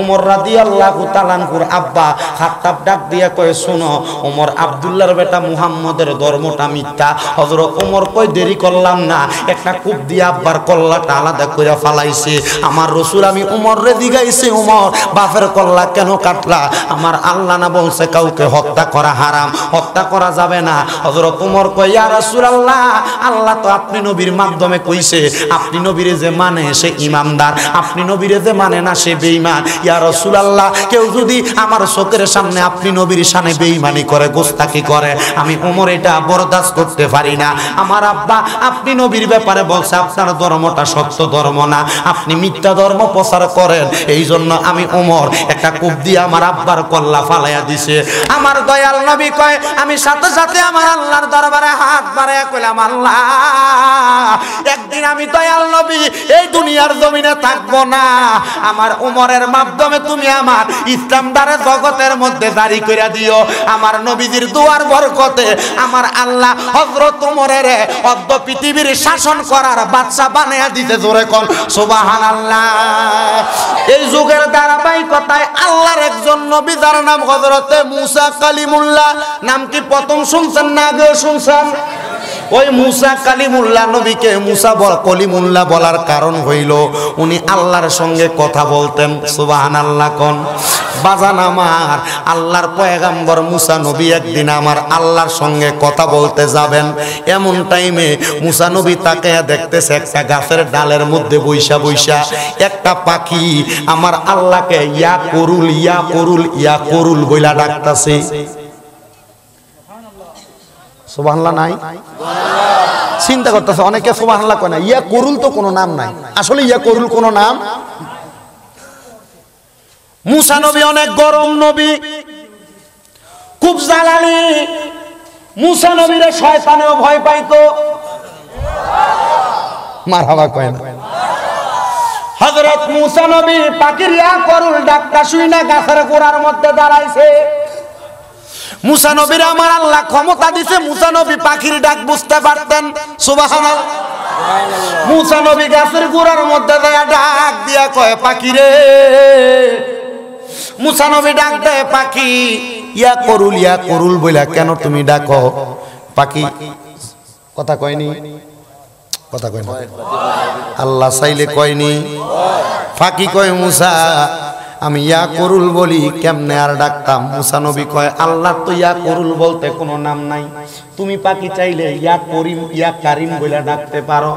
উমর রাদি আল্লাহ তালানকুর আব্বা বেটা মুহাম্মদের ধর্মটা আমার রসুল আমি উমর রে দিগাইছে উমর বাপের কল্লা কেন কাটলা আমার আল্লাহ না বলছে কাউকে হত্যা করা হারাম হত্যা করা যাবে না হজরত উমর কই ইয়া আল্লাহ আল্লাহ তো আপনি নবীর মাধ্যমে কইছে আপনি নবীরে যে মানে সে ইমানদার আপনি নবীরে যে মানে না সে বেইমান ইয়া রসুল আল্লাহ কেউ যদি আমার চোখের সামনে আপনি নবীর সামনে বেইমানি করে গোস্তাকি করে আমি ওমর এটা বরদাস্ত করতে পারি না আমার আব্বা আপনি নবীর ব্যাপারে বলছে আপনার ধর্মটা সত্য ধর্ম না আপনি মিথ্যা ধর্ম প্রচার করেন এই জন্য আমি ওমর একটা কূপ দিয়ে আমার আব্বার কল্লা ফালাইয়া দিছে আমার দয়াল নবী কয় আমি সাথে সাথে আমার আল্লাহর দরবারে হাত বাড়াইয়া কইলাম আল্লাহ একদিন আমি দয়াল নবী এই দুনিয়ার জমিনে থাকবো না আমার ওমরের মা মাধ্যমে তুমি আমার ইসলাম দ্বারা জগতের মধ্যে জারি করে দিও আমার নবীজির দুয়ার বরকতে আমার আল্লাহ হজরত উমরের অদ্য পৃথিবীর শাসন করার বাচ্চা বানিয়ে দিতে জোরে কল সুবাহান আল্লাহ এই যুগের ধারাবাহিকতায় আল্লাহর একজন নবী যার নাম হজরতে মুসা কালিমুল্লাহ নাম কি প্রথম শুনছেন না আগেও শুনছেন ওই মুসা কালিমুল্লাহ নবীকে মুসা কলিমুল্লাহ বলার কারণ হইল উনি আল্লাহর সঙ্গে কথা বলতেন সুবাহান আল্লাহ কন বাজান আমার আল্লাহর পয়গাম্বর মুসা নবী একদিন আমার আল্লাহর সঙ্গে কথা বলতে যাবেন এমন টাইমে মুসা নবী তাকে দেখতেছে একটা গাছের ডালের মধ্যে বৈশা বৈশা একটা পাখি আমার আল্লাহকে ইয়া করুল ইয়া করুল ইয়া করুল বইলা ডাকতেছে সুবাহান্লা নাই চিন্তা করতেছে অনেকে সুবাহান্লা কয় না ইয়া করুল তো কোনো নাম নাই আসলে ইয়া করুল কোনো নাম মুসা নবী অনেক গরম নবী খুব জ্বালানি মুসা নবীরে শয়তানেও ভয় পাইতো মারহাবা কয় না হযরত মুসা নবী পাখির ইয়া করুল ডাক্তার শুই না গাছের গোড়ার মধ্যে দাঁড়াইছে মুসানবীর আমার আল্লাহ ক্ষমতা দিছে মুসানবী পাখির ডাক বুঝতে পারতেন সুবাহান মুসানবী গাছের গুড়ার মধ্যে দেয়া ডাক দিয়া কয় পাখি রে মুসানবী ডাক দেয় পাখি ইয়া করুল ইয়া করুল বইলা কেন তুমি ডাকো পাখি কথা কয়নি কথা কয় আল্লাহ চাইলে কয়নি ফাঁকি কয় মুসা আমি ইয়া করুল বলি কেমনে আর ডাকতাম নবী কয় আল্লাহ তো ইয়া করুল বলতে কোনো নাম নাই তুমি পাখি চাইলে ইয়া করিম ইয়া কারিম বলে ডাকতে পারো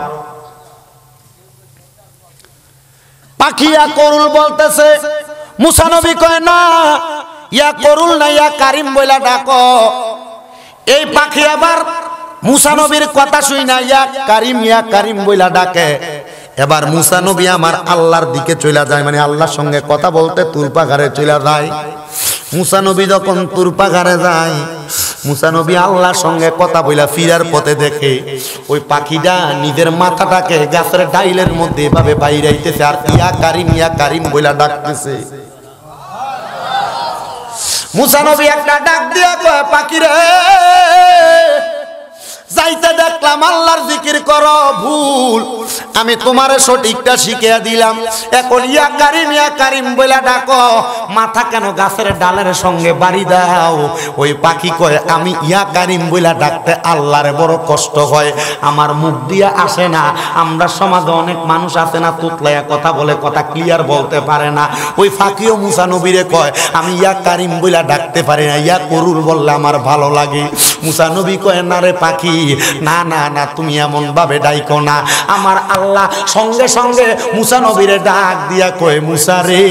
পাখি ইয়া করুল বলতেছে নবী কয় না ইয়া করুল না ইয়া কারিম বলে ডাকো এই পাখি আবার নবীর কথা শুই না ইয়া কারিম ইয়া কারিম বইলা ডাকে এবার মুসা নবী আমার আল্লাহর দিকে চলে যায় মানে আল্লাহর সঙ্গে কথা বলতে তুরপাঘারে চলে যায় মুসা নবী যখন তুরপাঘারে যায় মুসা নবী আল্লাহর সঙ্গে কথা বইলা ফিরার পথে দেখে ওই পাখিটা নিজের মাথাটাকে গাছের ডাইলের মধ্যে এভাবে বাইরাইতেছে আর ইয়া কারিম ইয়া কারিম বইলা ডাকতেছে মুসা নবী একটা ডাক দিয়া কয় যাইতে দেখলাম আল্লাহর জিকির কর ভুল আমি তোমার সঠিকটা শিখিয়ে দিলাম এখন ইয়া কারিম ইয়া কারিম বলে ডাকো মাথা কেন গাছের ডালের সঙ্গে বাড়ি দাও ওই পাখি কয় আমি ইয়া কারিম বলে ডাকতে আল্লাহরে বড় কষ্ট হয় আমার মুখ দিয়ে আসে না আমরা সমাজে অনেক মানুষ আছে না তুতলাইয়া কথা বলে কথা ক্লিয়ার বলতে পারে না ওই ফাঁকিও মুসা নবীরে কয় আমি ইয়া কারিম বইলা ডাকতে পারি না ইয়া করুর বললে আমার ভালো লাগে মুসা নবী কয় না রে পাখি না না না তুমি এমনভাবে ডাইকো না আমার আল্লাহ সঙ্গে সঙ্গে মুসা নবীরে ডাক দিয়া কয়ে মুসা রে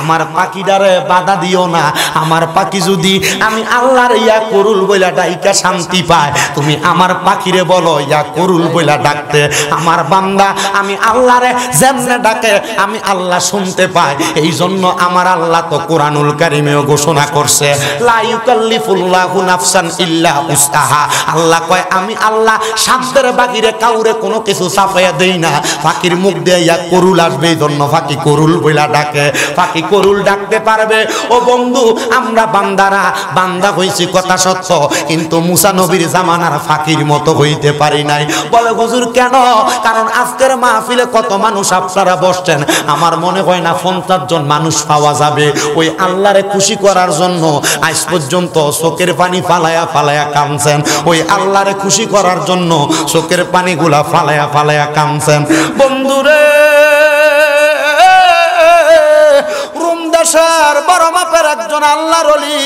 আমার পাখিটারে বাধা দিও না আমার পাখি যদি আমি আল্লাহর ইয়া করুল বইলা ডাইকা শান্তি পায় তুমি আমার পাখিরে বলো ইয়া করুল বইলা ডাকতে আমার বান্দা আমি আল্লাহরে যেমনে ডাকে আমি আল্লাহ শুনতে পাই এই জন্য আমার আল্লাহ তো কোরআনুল কারিমেও ঘোষণা করছে লাইকাল্লিফুল্লাহু নাফসান ইল্লা উস্তাহা আল্লাহ কয় আমি আল্লাহ সাপদের বাগিরে কাউরে কোনো কিছু চাপাইয়া দেই না ফাঁকির মুখ দিয়ে ইয়া করুল আসবে এই জন্য ফাঁকি করুল বইলা ডাকে ফাঁকি করুল ডাকতে পারবে ও বন্ধু আমরা বান্দারা বান্দা হয়েছি কথা সত্য কিন্তু মুসা নবীর জামানার ফাঁকির মতো হইতে পারি নাই বলে হুজুর কেন কারণ আজকের মাহফিলে কত মানুষ আপনারা বসছেন আমার মনে হয় না পঞ্চাশ জন মানুষ পাওয়া যাবে ওই আল্লাহরে খুশি করার জন্য আজ পর্যন্ত চোখের পানি ফালায়া ফালায়া কামছেন ওই আল্লাহরে খুশি করার জন্য চোখের পানিগুলা ফালায়া ফালায়া কামছেন বন্ধুরে দেশের বড় মাপের একজন আল্লাহর অলি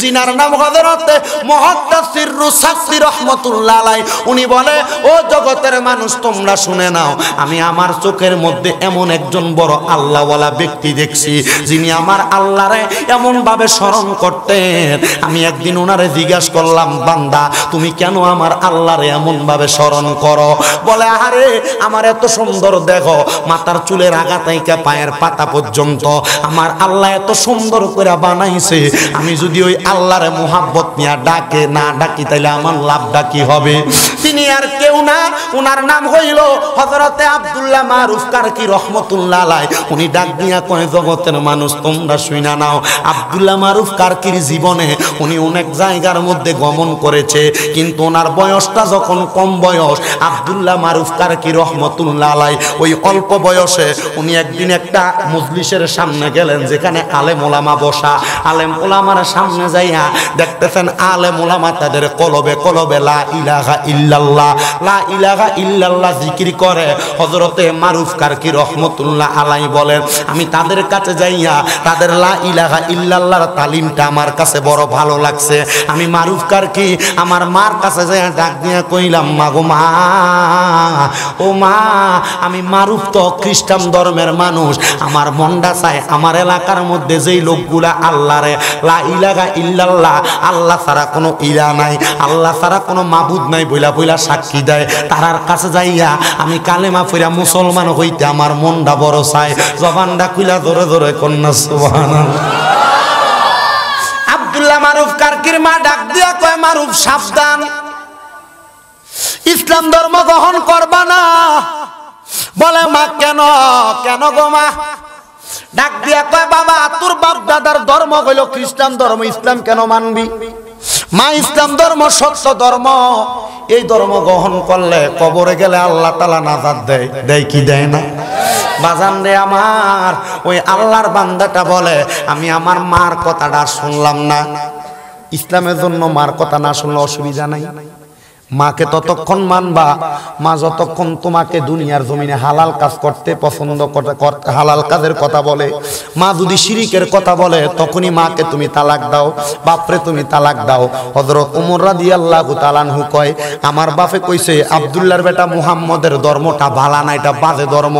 জিনার নাম হজরতে মহাত্তাসির শাস্তি রহমতুল্লাহ আলাই উনি বলে ও জগতের মানুষ তোমরা শুনে নাও আমি আমার চোখের মধ্যে এমন একজন বড় আল্লাহওয়ালা ব্যক্তি দেখছি যিনি আমার আল্লাহরে এমনভাবে স্মরণ করতেন আমি একদিন ওনারে জিজ্ঞাস করলাম বান্দা তুমি কেন আমার আল্লাহরে এমনভাবে স্মরণ করো বলে আরে আমার এত সুন্দর দেখো মাতার চুলের আগাতাইকা পায়ের পাতা পর্যন্ত আমার আল্লাহ আল্লাহ এত সুন্দর করে বানাইছে আমি যদি ওই আল্লাহর মোহাব্বত নিয়ে ডাকে না ডাকি তাইলে আমার লাভ ডাকি হবে তিনি আর কেউ না উনার নাম হইল হজরতে আবদুল্লাহ মারুফ কারকি রহমতুল্লাহ লাই উনি ডাক দিয়া কয় জগতের মানুষ তোমরা শুইনা নাও আবদুল্লাহ মারুফ কারকির জীবনে উনি অনেক জায়গার মধ্যে গমন করেছে কিন্তু ওনার বয়সটা যখন কম বয়স আবদুল্লাহ মারুফ কারকি রহমতুল্লাহ লাই ওই অল্প বয়সে উনি একদিন একটা মজলিসের সামনে গেলেন যেখানে এখানে আলেম ওলামা বসা আলেম ওলামার সামনে যাইয়া দেখতেছেন আলেম ওলামা তাদের কলবে কলবে লা ইলাহা ইল্লাল্লাহ লা ইলাহা ইল্লাল্লাহ জিকির করে হজরতে মারুফ কারকি রহমতুল্লাহ আলাই বলেন আমি তাদের কাছে যাইয়া তাদের লা ইলাহা ইল্লাল্লাহর তালিমটা আমার কাছে বড় ভালো লাগছে আমি মারুফ কারকি আমার মার কাছে যাইয়া ডাক দিয়া কইলাম মা গো মা ও মা আমি মারুফ তো খ্রিস্টান ধর্মের মানুষ আমার মন্ডা চায় আমার এলাকার তার মধ্যে যেই লোকগুলা আল্লাহ রে ইলাগা ইল্লাল্লাহ আল্লাহ ছাড়া কোনো ইলা নাই আল্লাহ ছাড়া কোনো মাবুদ নাই বইলা বইলা সাক্ষী দেয় তারার কাছে যাইয়া আমি কালেমা ফিরা মুসলমান হইতে আমার মনটা বড় চায় জবানটা কুইলা ধরে ধরে কন্যা সুবহানাল্লাহ আব্দুল্লাহ মারুফ কারকির মা ডাক দিয়া কয় মারুফ সাবধান ইসলাম ধর্ম গ্রহণ করবা না বলে মা কেন কেন গো মা ডাক দিয়া কয় বাবা তোর বাপ দাদার ধর্ম হইল খ্রিস্টান ধর্ম ইসলাম কেন মানবি মা ইসলাম ধর্ম সত্য ধর্ম এই ধর্ম গ্রহণ করলে কবরে গেলে আল্লাহ তালা নাজাদ দেয় দেয় কি দেয় না বাজান রে আমার ওই আল্লাহর বান্দাটা বলে আমি আমার মার কথাটা শুনলাম না ইসলামের জন্য মার কথা না শুনলে অসুবিধা নাই মাকে ততক্ষণ মানবা মা যতক্ষণ তোমাকে দুনিয়ার জমিনে হালাল কাজ করতে পছন্দ হালাল কাজের কথা বলে মা যদি শিরিকের কথা বলে তখনই মাকে তুমি তালাক দাও বাপরে তুমি তালাক দাও হজরত উমর রাদি আল্লাহ তালানহু কয় আমার বাপে কইছে আবদুল্লার বেটা মুহাম্মদের ধর্মটা ভালা না এটা বাজে ধর্ম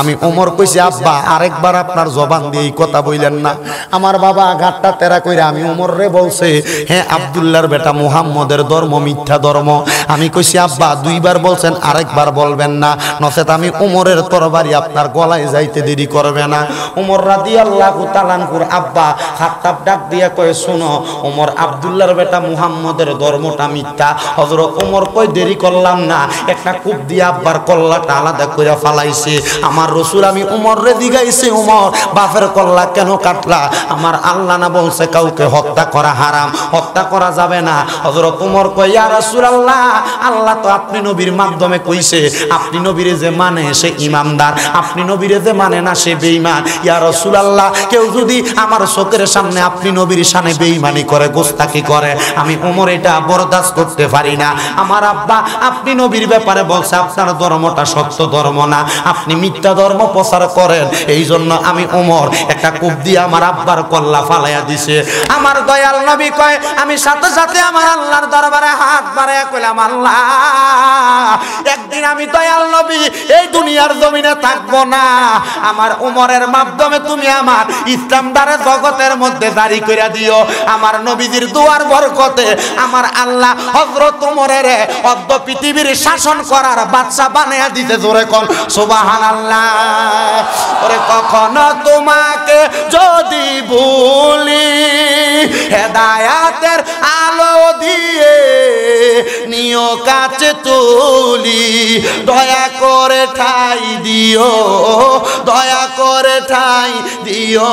আমি উমর কইছে আব্বা আরেকবার আপনার জবান দিয়ে এই কথা বইলেন না আমার বাবা ঘাটটা তেরা কইরা আমি উমর রে বলছে হ্যাঁ আবদুল্লার বেটা মুহাম্মদের ধর্ম মিথ্যা ধর্ম আমি কইছি আব্বা দুইবার বলছেন আরেকবার বলবেন না নচেত আমি উমরের তরবারি আপনার গলায় যাইতে দেরি করবে না উমর রাদি আল্লাহ তালানকুর আব্বা হাত্তাব ডাক দিয়া কয়ে শুনো উমর আবদুল্লার বেটা মুহাম্মদের ধর্মটা মিথ্যা হজর উমর কই দেরি করলাম না একটা কূপ দিয়ে আব্বার কল্লাটা আলাদা করে ফালাইছে আমার রসুল আমি উমর রে দিগাইছি উমর বাপের কল্লা কেন কাটলা আমার আল্লাহ না বলছে কাউকে হত্যা করা হারাম হত্যা করা যাবে না হজর উমর কই ইয়া আল্লাহ আল্লাহ তো আপনি নবীর মাধ্যমে কইছে আপনি নবীরে যে মানে সে ইমানদার আপনি নবীরে যে মানে না সে বেঈমান ইয়া রাসূলুল্লাহ কেউ যদি আমার চোখের সামনে আপনি নবীর সামনে বেঈমানি করে গোস্তাকি করে আমি উমর এটা বরদাস্ত করতে পারি না আমার আব্বা আপনি নবীর ব্যাপারে বলছে আপনার ধর্মটা সত্য ধর্ম না আপনি মিথ্যা ধর্ম প্রচার করেন এই জন্য আমি উমর একটা কূপ দিয়ে আমার আব্বার কল্লা ফালাইয়া দিছে আমার দয়াল নবী কয় আমি সাথে সাথে আমার আল্লাহর দরবারে হাত বাড়াইয়া কইলাম একদিন আমি দয়াল নবী এই দুনিয়ার জমিনে থাকবো না আমার উমরের মাধ্যমে তুমি আমার ইসলাম দ্বারা জগতের মধ্যে করে দিও আমার নবীজির দুয়ার বরকতে আমার আল্লাহ হজরত উমরের অর্ধ পৃথিবীর শাসন করার বাচ্চা বানাইয়া দিতে জোরে কল সুবাহান আল্লাহ ওরে কখনো তোমাকে যদি ভুলি হেদায়াতের আলো দিয়ে নিও কাছে তুলি দয়া করে ঠাই দিও দয়া করে ঠাই দিও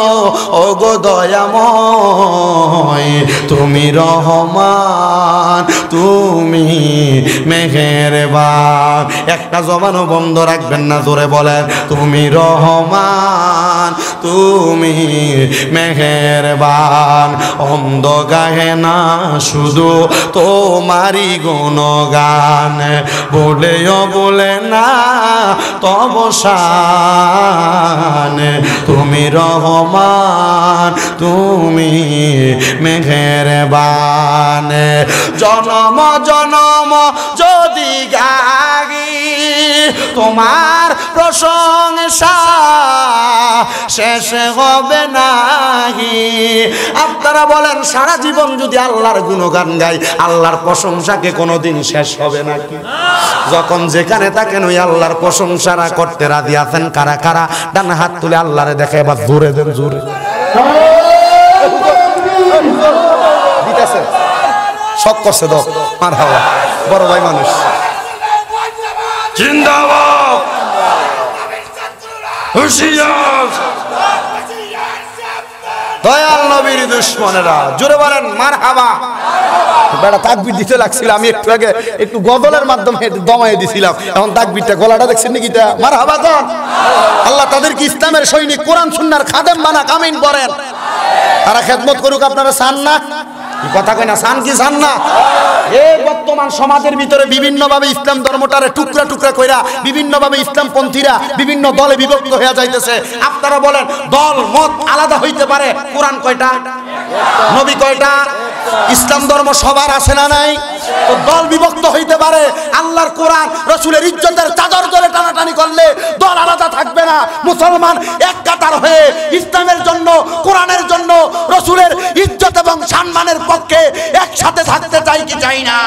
ওগো দয়াময় তুমি রহমান তুমি মেঘের বাপ একটা জবানো বন্ধ রাখবেন না জোরে বলেন তুমি রহমান তুমি মেঘের বান অন্ধ গাহে না শুধু তোমারি গান বলেও বলে না তব তুমি রহমান তুমি মেঘের বান জনম জনম যদি গাগি তোমার প্রশংসা শেষ হবে নাহি আপনারা বলেন সারা জীবন যদি আল্লাহর গুণগান গাই আল্লাহর প্রশংসাকে কোনোদিন শেষ হবে নাকি যখন যেখানে থাকেন ওই আল্লাহর প্রশংসারা করতে রাজি আছেন কারা কারা ডান হাত তুলে আল্লাহরে দেখে এবার জোরে দেন জোরে সব করছে দক মার হাওয়া বড় ভাই মানুষ জিন্দাবাদ হুশিয়ার দয়াল নবীর দুশ্মনেরা জোরে বলেন মার হাবা বেটা তাকবির দিতে লাগছিল আমি একটু আগে একটু গদলের মাধ্যমে দমাই দিছিলাম এখন তাকবিরটা গলাটা দেখছেন নাকি তা মার হাবা যান আল্লাহ তাদেরকে ইসলামের সৈনিক কোরআন সুন্নার খাদেম বানা কামিন করেন তারা খেদমত করুক আপনারা সান না কথা কয় না সান কি সান না এ বর্তমান সমাজের ভিতরে বিভিন্নভাবে ইসলাম ধর্মটারে টুকরা টুকরা কইরা বিভিন্নভাবে ইসলাম পন্থীরা বিভিন্ন দলে বিভক্ত হয়ে যাইতেছে আপনারা বলেন দল মত আলাদা হইতে পারে কোরআন কয়টা নবী কয়টা ইসলাম ধর্ম সবার আছে না নাই দল বিভক্ত হইতে পারে আল্লাহর কোরআন রসুলের ইজ্জতের চাদর দলে টানাটানি করলে দল আলাদা থাকবে না মুসলমান এক কাতার হয়ে ইসলামের জন্য কোরআনের জন্য রসুলের ইজ্জত এবং সম্মানের পক্ষে একসাথে থাকতে চাই কি চাই না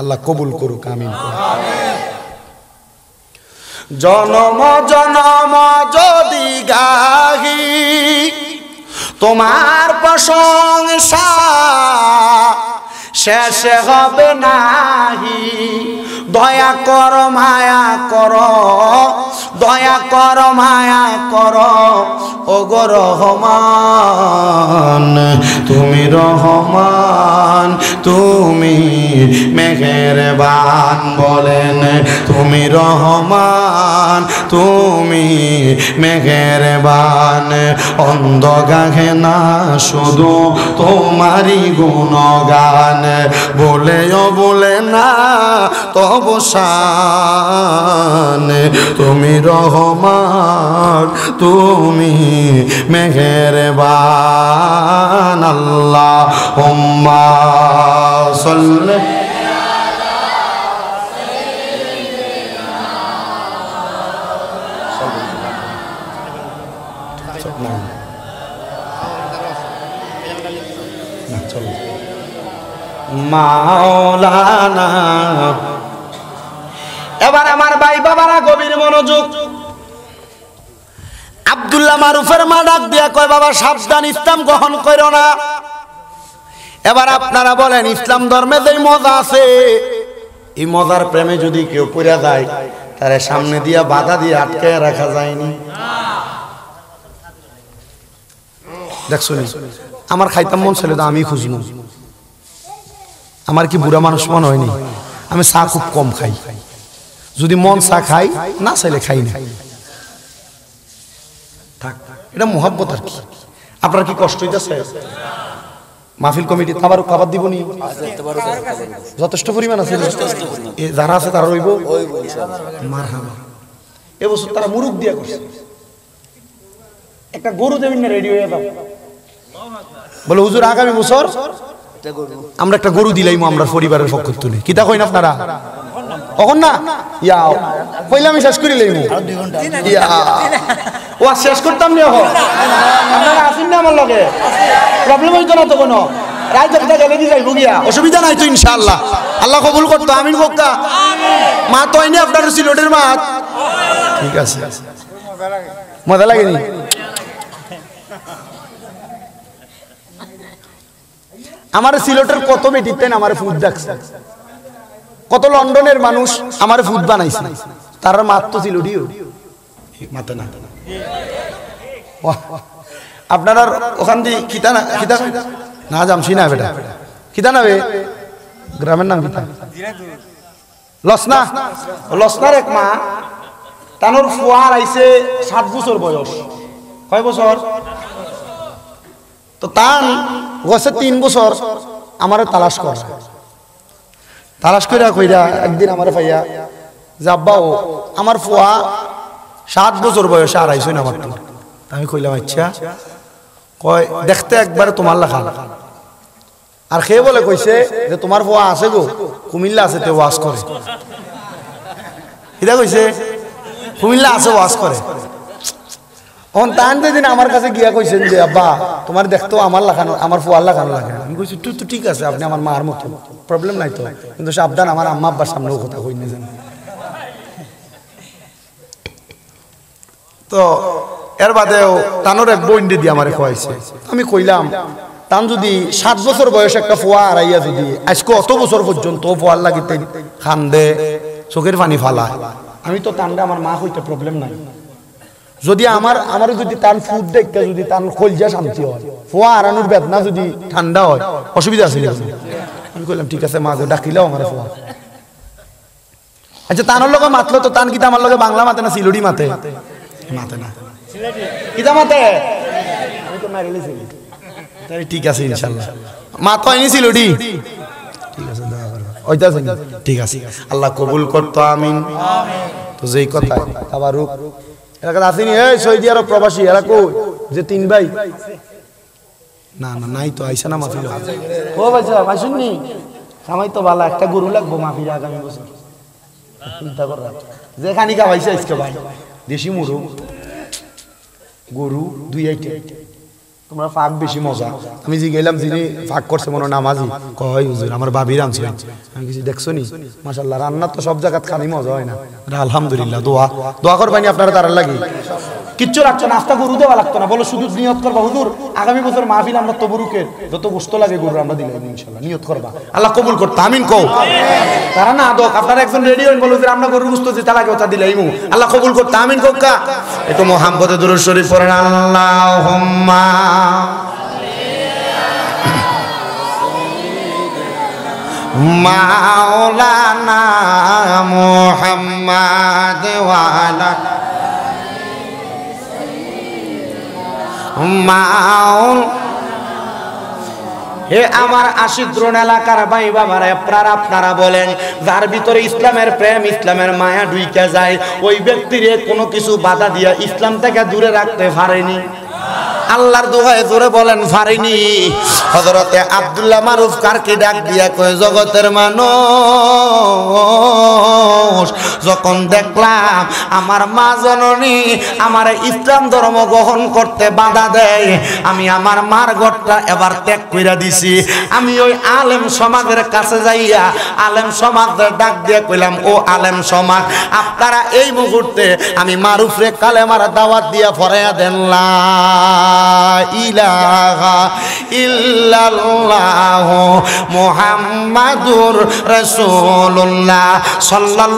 আল্লাহ কবুল করুক আমিন জনম জনম যদি গাহি তোমার প্রশংসা শেষ হবে নাহি দয়া কর মায়া কর দয়া কর মায়া কর গো রহমান তুমি রহমান তুমি মেঘের বান বলেন তুমি রহমান তুমি বান অন্ধ গাঘে না শুধু তোমারই গুণগান জানে বলেও বলে না তব সানে তুমি রহমান তুমি মেঘের বা আল্লাহ হোম্মা সল্লে মাওলানা এবার আমার ভাই বাবারা গভীর মনোযোগ আবদুল্লাহ মারুফের মা ডাক দিয়া কয় বাবা সাবধান ইসলাম গ্রহণ করো না এবার আপনারা বলেন ইসলাম ধর্মে যে মজা আছে এই মজার প্রেমে যদি কেউ পড়া যায় তারা সামনে দিয়া বাধা দিয়ে আটকে রাখা যায়নি দেখছো আমার খাইতাম মন ছেলে তো আমি খুঁজলাম আমার কি বুড়া মানুষ মনে হয়নি আমি চা খুব কম খাই যদি মন চা খাই না চাইলে খাই না এটা মোহাব্বত আর কি আপনার কি কষ্ট হইতেছে মাহফিল কমিটি খাবার খাবার দিব নি যথেষ্ট পরিমাণ আছে যারা আছে তারা রইব এবছর তারা মুরুখ দিয়া করছে একটা গরু দেবেন না রেডি হয়ে যাবে বলে হুজুর আগামী বছর আমরা একটা গরু দিলাইম আমরা পরিবারের পক্ষ তুলে কিতা কইন আপনারা কখন না ইয়া পয়লা আমি শেষ করি লইমু ইয়া ও শেষ করতাম নি এখন আপনারা আসেন না আমার লগে প্রবলেম হইতো না তো কোনো দি গিয়া অসুবিধা নাই তো ইনশাল্লাহ আল্লাহ কবুল করতো আমিন বক্তা মা তো আইনি আপনার সিলোটের মাত ঠিক আছে মজা লাগেনি আমার সিলেটের কত বেটিতেন আমার ফুড দেখছে কত লন্ডনের মানুষ আমার ফুড বানাইছে তার মাত তো সিলেটিও মাথা না আপনারা ওখান দিয়ে খিতা না খিতা না জামছি না বেটা খিতা না বে গ্রামের নাম খিতা লসনা লসনার এক মা তানোর ফুয়ার আইছে ষাট বছর বয়স কয় বছর তো তান গছে তিন বছর আমার তালাশ কর তালাশ করিয়া কইরা একদিন আমার ভাইয়া যাব্বাও আমার ফুয়া সাত বছর বয়সে আড়াইশো না আমার আমি কইলাম আচ্ছা কয় দেখতে একবারে তোমার লেখা আর সে বলে কইছে যে তোমার ফুয়া আছে গো কুমিল্লা আছে তে ওয়াশ করে এটা কইছে কুমিল্লা আছে ওয়াশ করে অন তান যেদিন আমার কাছে গিয়া কইছেন যে আব্বা তোমার দেখতো আমার লাগানো আমার ফুয়ার লাগে আমি কইছি তুই তো ঠিক আছে আপনি আমার মার মতো প্রবলেম নাই তো কিন্তু সাবধান আমার আম্মা আব্বার সামনেও কথা কই না জানি তো এর বাদেও তানোর এক বইন দিদি আমার খোয়াইছে আমি কইলাম তান যদি সাত বছর বয়স একটা ফোয়া আড়াইয়া যদি আজকে অত বছর পর্যন্ত ফোয়ার লাগিতে খান দে চোখের পানি ফালা আমি তো তান্ডা আমার মা হইতে প্রবলেম নাই যদি আমার আমার যদি তার ফুট দেখতে যদি তার কলজা শান্তি হয় ফোয়া আরানোর বেদনা যদি ঠান্ডা হয় অসুবিধা আছে আমি কইলাম ঠিক আছে মাগো ডাকিলাও আমার ফোয়া আচ্ছা তানোর লগে মাতলো তো তান কিতা আমার লগে বাংলা মাতে না সিলুড়ি মাতে মাতে না কিতা মাতে আমি তো মারিলে তাহলে ঠিক আছে ইনশাআল্লাহ মাতো আইনি সিলুড়ি ঠিক আছে ওইটা ঠিক আছে আল্লাহ কবুল করতো আমিন তো যেই কথা তাবারুক এলাকাতে আসেনি এই সৌদি আরব প্রবাসী এরা কই যে তিন ভাই না না নাই তো আইসা না মাফিল ও ভাই সাহেব আসুননি সামাই তো ভালো একটা গরু লাগবো মাফির আগামী বছর চিন্তা কর যে খানিকা ভাইসা আজকে ভাই দেশি মুরু গরু দুই আইটে তোমরা ফাঁক বেশি মজা আমি যে গেলাম যিনি ফাঁক করছে মনে নামাজি কয় হুজুর আমার আমি কিছু দেখছো নি তো সব খানি মজা হয় না আলহামদুলিল্লাহ দোয়া দোয়া আপনারা কিচ্ছু রাখছো গরু দেওয়া লাগতো না বলো শুধু নিয়ত হুজুর আগামী বছর মাহফিল আমরা যত গোস্ত লাগে গরু আমরা দিলাম ইনশাল্লাহ নিয়ত করবা আল্লাহ কবুল করতে আমিন কও তারা না দোক আপনারা একজন রেডি হন বলো যে আমরা গরু গোস্ত ওটা দিলাই আল্লাহ কবুল করতো আমিন কোকা এটা মোহাম্মদ শরীফ পড়েন আল্লাহ মাওলানা মোহাম্মদ হে আমার আশিদ্রোণ এলাকার ভাই বাবার প্রার আপনারা বলেন যার ভিতরে ইসলামের প্রেম ইসলামের মায়া ডুইকে যায় ওই ব্যক্তির কোনো কিছু বাধা দিয়া ইসলাম থেকে দূরে রাখতে পারেনি আল্লাহর দোহায় জোরে বলেন ফারিনি হজরতে আবদুল্লাহ মারুফ কারকে ডাক দিয়া কয়ে জগতের মানো মানুষ যখন দেখলাম আমার মা জননী আমার ইসলাম ধর্ম গ্রহণ করতে বাধা দেয় আমি আমার মার ঘরটা এবার ত্যাগ করে দিছি আমি ওই আলেম সমাজের কাছে যাইয়া আলেম সমাজের ডাক দিয়ে কইলাম ও আলেম সমাজ আপনারা এই মুহূর্তে আমি মারুফরে কালে কালেমার দাওয়াত দিয়া ফরাইয়া দেন ইলাহা ইল্লাল্লাহ মুহাম্মাদুর রাসূলুল্লাহ সাল্লাল্লাহু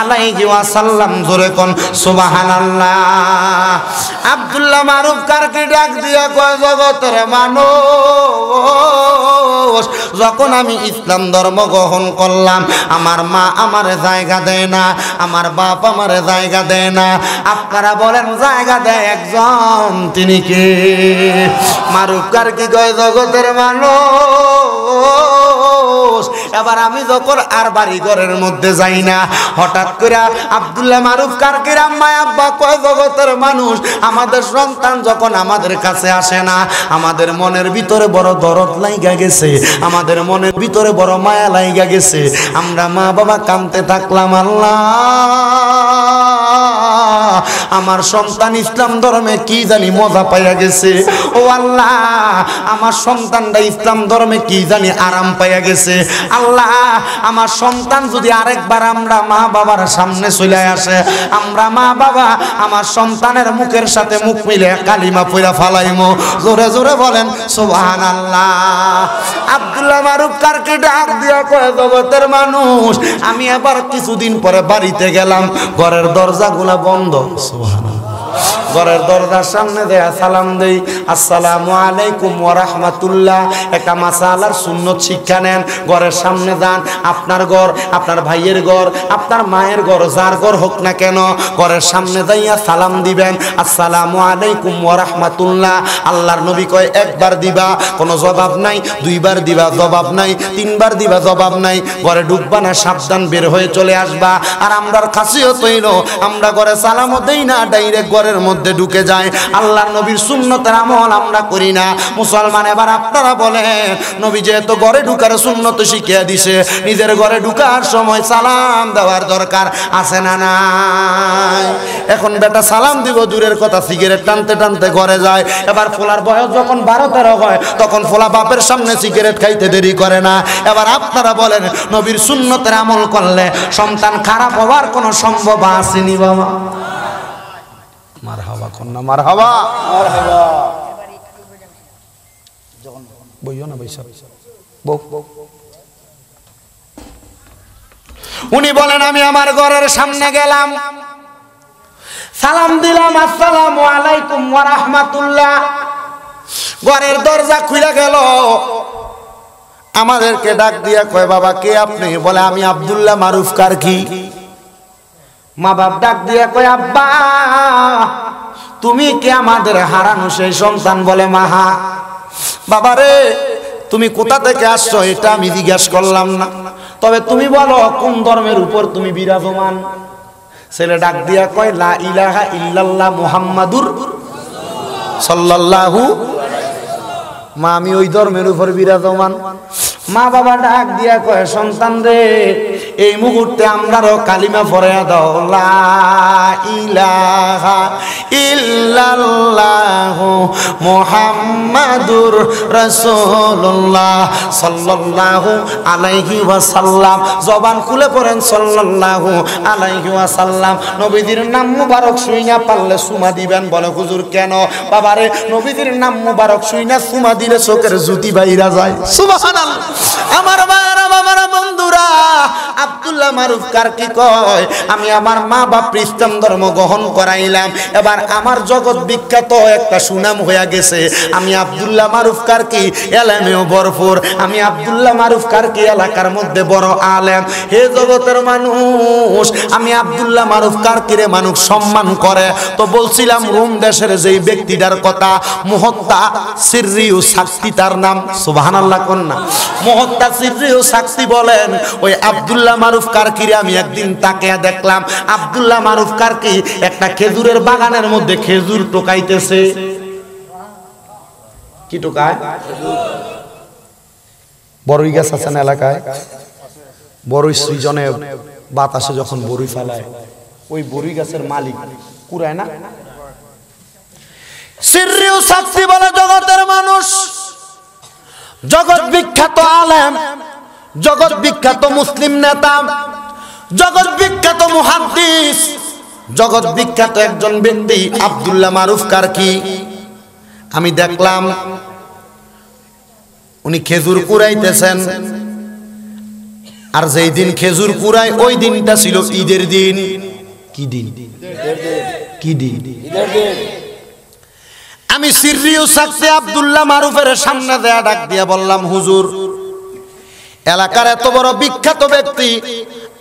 আলাইহি ওয়াসাল্লাম জোরে কোন সুবহানাল্লাহ আব্দুল্লাহ মারুফ কারকে ডাক দিয়া কয় জগতের মানুষ যখন আমি ইসলাম ধর্ম গ্রহণ করলাম আমার মা আমার জায়গা দেয় না আমার বাপ আমার জায়গা দেয় না আপনারা বলেন জায়গা দেয় একজন তিনি কে মারুফ কার কি কয় জগতের মানুষ মানুষ এবার আমি যখন আর বাড়ি ঘরের মধ্যে যাই না হঠাৎ করে আবদুল্লাহ মারুফ কারকিরাম আব্বা কয় জগতের মানুষ আমাদের সন্তান যখন আমাদের কাছে আসে না আমাদের মনের ভিতরে বড় দরদ লাইগা গেছে আমাদের মনের ভিতরে বড় মায়া লাইগা গেছে আমরা মা বাবা কামতে থাকলাম আল্লাহ আমার সন্তান ইসলাম ধর্মে কি জানি মজা পাইয়া গেছে ও আল্লাহ আমার সন্তানটা ইসলাম ধর্মে কি জানি আরাম পাইয়া গেছে আল্লাহ আমার সন্তান যদি আরেকবার আমরা মা বাবার সামনে চলে আসে আমরা মা বাবা আমার সন্তানের মুখের সাথে মুখ মিলে কালিমা পইরা ফালাইমো জোরে জোরে বলেন সোহান আল্লাহ আব্দুল্লাহ মারুফ কারকে ডাক দিয়া কয় জগতের মানুষ আমি আবার কিছুদিন পরে বাড়িতে গেলাম ঘরের দরজাগুলা বন্ধ 我说。ঘরের দরজার সামনে দেয়া সালাম দেই আসসালামু আলাইকুম রাহমাতুল্লাহ একটা মাসালার সুন্নত শিক্ষা নেন ঘরের সামনে যান আপনার ঘর আপনার ভাইয়ের ঘর আপনার মায়ের ঘর যার ঘর হোক না কেন ঘরের সামনে যাইয়া সালাম দিবেন আসসালামু আলাইকুম রাহমাতুল্লাহ আল্লাহর নবী কয় একবার দিবা কোনো জবাব নাই দুইবার দিবা জবাব নাই তিনবার দিবা জবাব নাই ঘরে ঢুকবা না সাবধান বের হয়ে চলে আসবা আর আমরার কাছেও তৈল আমরা ঘরে সালামও দেই না ডাইরেক্ট ঘরের মধ্যে ঢুকে যায় আল্লাহ নবীর সুন্নতের আমল আমরা করি না মুসলমান এবার আপনারা বলেন নবী যেহেতু ঘরে ঢুকার সুন্নত শিখিয়ে দিছে নিজের ঘরে ঢুকার সময় সালাম দেওয়ার দরকার আছে না নাই এখন বেটা সালাম দিব দূরের কথা সিগারেট টানতে টানতে ঘরে যায় এবার ফোলার বয়স যখন বারো তেরো হয় তখন ফোলা বাপের সামনে সিগারেট খাইতে দেরি করে না এবার আপনারা বলেন নবীর সুন্নতের আমল করলে সন্তান খারাপ হওয়ার কোনো সম্ভব আসেনি বাবা মার হাওয়া কন্যা মার হাওয়া বইও না উনি বলেন আমি আমার ঘরের সামনে গেলাম সালাম দিলাম আসসালাম আলাইকুম রহমাতুল্লাহ ঘরের দরজা খুলে গেল আমাদেরকে ডাক দিয়া কয় বাবা কে আপনি বলে আমি আবদুল্লাহ মারুফ কার কি মা বাপ ডাক দিয়ে কয় আব্বা তুমি কে আমাদের হারানো সেই সন্তান বলে মাহা বাবা রে তুমি কোথা থেকে আসছো এটা আমি জিজ্ঞেস করলাম না তবে তুমি বলো কোন ধর্মের উপর তুমি বিরাজমান ছেলে ডাক দিয়া কয় লা ইলাহা ইল্লাল্লাহ মুহাম্মাদুর সাল্লাল্লাহু মা আমি ওই ধর্মের উপর বিরাজমান মা বাবা ডাক দিয়া কয় সন্তান রে এই মুহূর্তে আমরারও কালিমা পরে দাও ইলাহা ইল্লাল্লাহু মুহাম্মাদুর রাসূলুল্লাহ আলাইহি ওয়াসাল্লাম জবান খুলে পড়েন সাল্লাহ আলাইহি ওয়াসাল্লাম নবীদের নাম মুবারক শুইনা পারলে সুমা দিবেন বলে হুজুর কেন বাবারে নবীদের নাম মুবারক শুইনা সুমা দিলে চোখের জুতি বাইরা যায় সুবাহ আমার বাবা বাবারা বন্ধুরা আব্দুল্লাহ মারুফ কার কি কয় আমি আমার মা বাপ খ্রিস্টান ধর্ম গ্রহণ করাইলাম এবার আমার জগৎ বিখ্যাত একটা সুনাম হয়ে গেছে আমি আব্দুল্লাহ মারুফ কার কি এলামেও বরফুর আমি আব্দুল্লাহ মারুফ কার কি এলাকার মধ্যে বড় আলেম হে জগতের মানুষ আমি আব্দুল্লাহ মারুফ কার কিরে মানুষ সম্মান করে তো বলছিলাম রুম দেশের যেই ব্যক্তিটার কথা মহত্তা ও সাক্ষী তার নাম সুবহানাল্লাহ কোন না মহত্তা ও সাক্ষী বলেন ওই আব্দুল্লাহ আবদুল্লাহ মারুফ কারকিরে আমি একদিন তাকিয়া দেখলাম আবদুল্লাহ মারুফ কারকি একটা খেজুরের বাগানের মধ্যে খেজুর টোকাইতেছে কি টোকায় বড়ই গাছ আছেন এলাকায় বড়ই সৃজনে বাতাসে যখন বড়ি ফেলায় ওই বড়ি গাছের মালিক কুরায় না সিরিও সাক্ষী বলে জগতের মানুষ জগৎ বিখ্যাত আলেম জগৎ বিখ্যাত মুসলিম নেতা জগৎ বিখ্যাত মুহাদ্দিস জগৎ বিখ্যাত একজন ব্যক্তি আবদুল্লাহ মারুফ কারকি আমি দেখলাম উনি খেজুর কুড়াইতেছেন আর যেই দিন খেজুর কুড়ায় ওই দিনটা ছিল ঈদের দিন কি দিন কি দিন আমি সিররিও সাকতে আবদুল্লাহ মারুফের সামনে দেয়া ডাক দিয়া বললাম হুজুর এলাকার এত বড় বিখ্যাত ব্যক্তি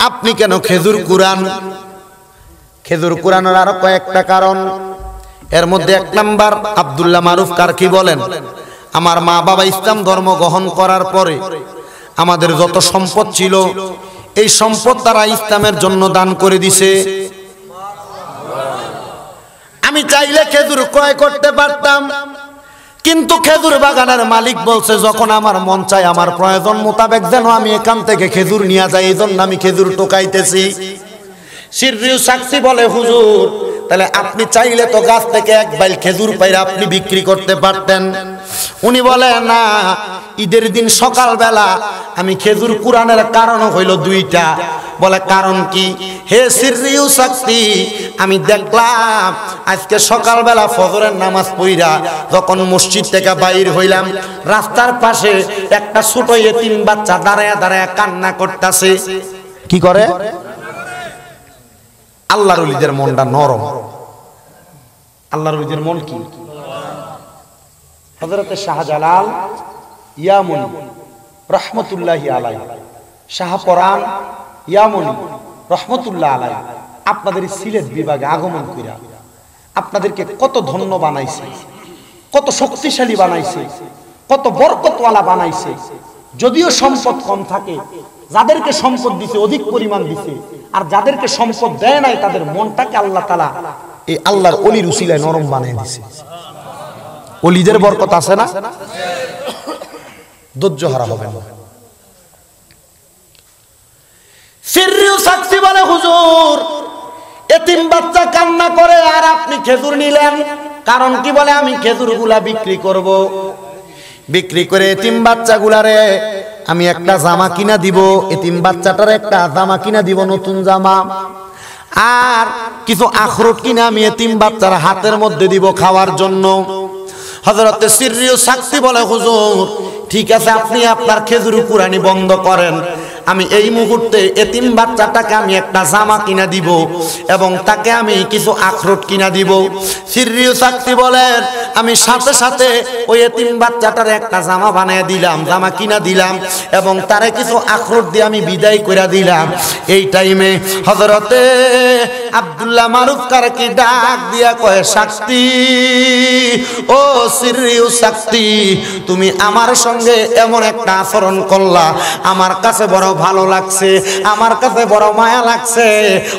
আপনি কেন খেজুর কুরান খেজুর কুরানোর আরো কয়েকটা কারণ এর মধ্যে এক নাম্বার আবদুল্লাহ মারুফ কার কি বলেন আমার মা বাবা ইসলাম ধর্ম গ্রহণ করার পরে আমাদের যত সম্পদ ছিল এই সম্পদ তারা ইসলামের জন্য দান করে দিছে আমি চাইলে খেজুর ক্রয় করতে পারতাম কিন্তু খেজুর বাগানের মালিক বলছে যখন আমার মন চায় আমার প্রয়োজন মোতাবেক যেন আমি এখান থেকে খেজুর নিয়ে যাই এই জন্য আমি খেজুর টোকাইতেছি সিরিউ সাক্ষী বলে হুজুর তাহলে আপনি চাইলে তো গাছ থেকে এক বাইল খেজুর পাইরা আপনি বিক্রি করতে পারতেন উনি বলে না ঈদের দিন সকালবেলা আমি খেজুর কোরআনের কারণ হইল দুইটা বলে কারণ কি হে সিরিউ শক্তি আমি দেখলাম আজকে সকালবেলা ফজরের নামাজ পড়িরা যখন মসজিদ থেকে বাইর হইলাম রাস্তার পাশে একটা ছোট এতিম বাচ্চা দাঁড়ায় দাঁড়ায় কান্না করতেছে কি করে আল্লাহর মনটা নরম আল্লাহর মন কি হজরত শাহজালাল ইয়ামুন রহমতুল্লাহ আলাই শাহপরান ইয়ামনি রহমতুল্লাহ আলাই আপনাদের সিলেট বিভাগে আগমন করিয়া আপনাদেরকে কত ধন্য বানাইছে কত শক্তিশালী বানাইছে কত বরকতওয়ালা বানাইছে যদিও সম্পদ কম থাকে যাদেরকে সম্পদ দিছে অধিক পরিমাণ দিছে আর যাদেরকে সম্পদ দেয় নাই তাদের মনটাকে আল্লাহ তালা এই আল্লাহর অলির উসিলায় নরম বানিয়ে দিছে অলিদের বরকত আছে না ধৈর্য হারা হবে না সিরিও কান্না করে আর আপনি খেজুর নিলেন কারণ কি বলে আমি খেজুর গুলা বিক্রি করব। বিক্রি করে এতিম বাচ্চা গুলারে আমি একটা জামা কিনা দিব এতিম বাচ্চাটার একটা জামা কিনা দিব নতুন জামা আর কিছু আখরোট কিনা আমি এতিম বাচ্চার হাতের মধ্যে দিব খাওয়ার জন্য হজরতে সিরিয় সাক্ষী বলে হুজুর ঠিক আছে আপনি আপনার খেজুর কুরানি বন্ধ করেন আমি এই মুহূর্তে এতিম বাচ্চাটাকে আমি একটা জামা কিনা দিব এবং তাকে আমি কিছু আখরোট কিনা দিব সিরিয় চাকরি বলেন আমি সাথে সাথে ওই এতিম বাচ্চাটার একটা জামা বানিয়ে দিলাম জামা কিনা দিলাম এবং তারে কিছু আখরোট দিয়ে আমি বিদায় করে দিলাম এই টাইমে হজরতে আবদুল্লাহ মারুফ কারকে ডাক দিয়া কয় শাক্তি ও সিরিউ শাক্তি তুমি আমার সঙ্গে এমন একটা আচরণ করলা আমার কাছে বড় ভালো লাগছে আমার কাছে বড় মায়া লাগছে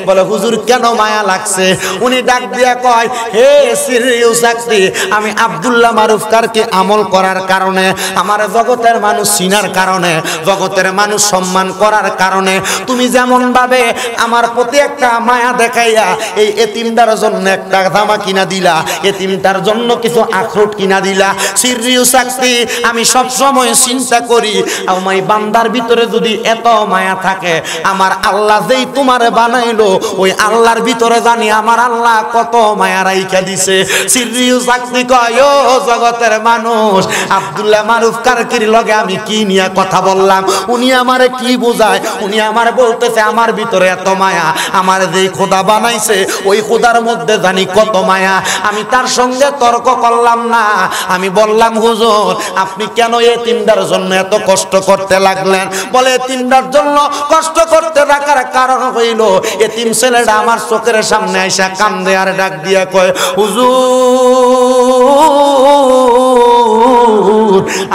বলে হুজুর কেন মায়া লাগছে উনি ডাক দিয়া কয় হে সিরিউ চাকরি আমি আবদুল্লাহ মারুফকারকে আমল করার কারণে আমার জগতের মানুষ চিনার কারণে জগতের মানুষ সম্মান করার কারণে তুমি যেমন ভাবে আমার প্রতি একটা মায়া দেখাইয়া এই এতিমটার জন্য একটা ধামা কিনা দিলা এতিমটার জন্য কিছু আখরোট কিনা দিলা সিরিউ চাকরি আমি সবসময় চিন্তা করি আমার বান্দার ভিতরে যদি এত মায়া থাকে আমার আল্লাহ যেই তোমার বানাইলো ওই আল্লাহর ভিতরে জানি আমার আল্লাহ কত মায়া রাইখা দিছে সিরিউ চাকরি কয় ও জগতের মানুষ আব্দুল্লাহ মারুফ কারকির লগে আমি কি নিয়ে কথা বললাম উনি আমারে কি বোঝায় উনি আমার বলতেছে আমার ভিতরে এত মায়া আমার যেই খোদা বানাইছে ওই খোদার মধ্যে জানি কত মায়া আমি তার সঙ্গে তর্ক করলাম না আমি বললাম হুজুর আপনি কেন এ তিনটার জন্য এত কষ্ট করতে লাগলেন বলে তিন দিনটার জন্য কষ্ট করতে থাকার কারণ হইল এতিম ছেলেটা আমার চোখের সামনে আইসা কান্দে আর ডাক দিয়া কয় হুজুর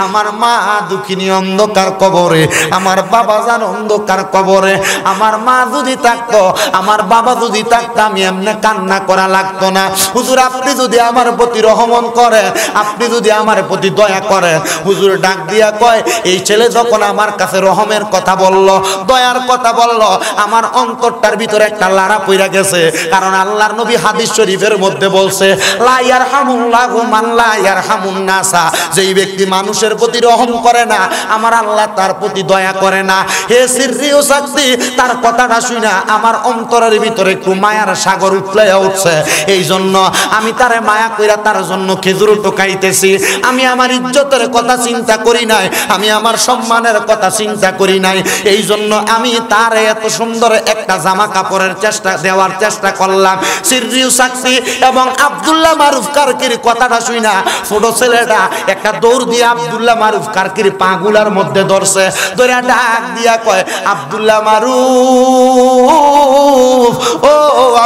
আমার মা দুঃখিনী অন্ধকার কবরে আমার বাবা যার অন্ধকার কবরে আমার মা যদি থাকতো আমার বাবা যদি থাকতো আমি এমনি কান্না করা লাগতো না হুজুর আপনি যদি আমার প্রতি রহমন করে আপনি যদি আমার প্রতি দয়া করে হুজুর ডাক দিয়া কয় এই ছেলে যখন আমার কাছে রহমের কথা বলল দয়ার কথা বলল আমার অন্তরটার ভিতরে একটা লারা পইরা গেছে কারণ আল্লাহর নবী হাদিস শরীফের মধ্যে বলছে লাইয়ার হামুল্লাহ মাল্লা ইয়ার হামুন্নাস কথা যেই ব্যক্তি মানুষের প্রতি রহম করে না আমার আল্লাহ তার প্রতি দয়া করে না হে সিরিও শক্তি তার কথাটা শুনে আমার অন্তরের ভিতরে একটু মায়ার সাগর উঠলে উঠছে এই জন্য আমি তারে মায়া কইরা তার জন্য খেজুর টোকাইতেছি আমি আমার ইজ্জতের কথা চিন্তা করি নাই আমি আমার সম্মানের কথা চিন্তা করি নাই এই জন্য আমি তার এত সুন্দর একটা জামা কাপড়ের চেষ্টা দেওয়ার চেষ্টা করলাম সিরিও সাক্ষী এবং আবদুল্লাহ মারুফ কারকির কথাটা শুই না ছোট ছেলেটা একটা দৌড় দিয়ে আবদুল্লাহ মারুফ কারকির পাগুলার মধ্যে ধরছে ধরে ডাক দিয়া কয় আবদুল্লাহ মারুফ ও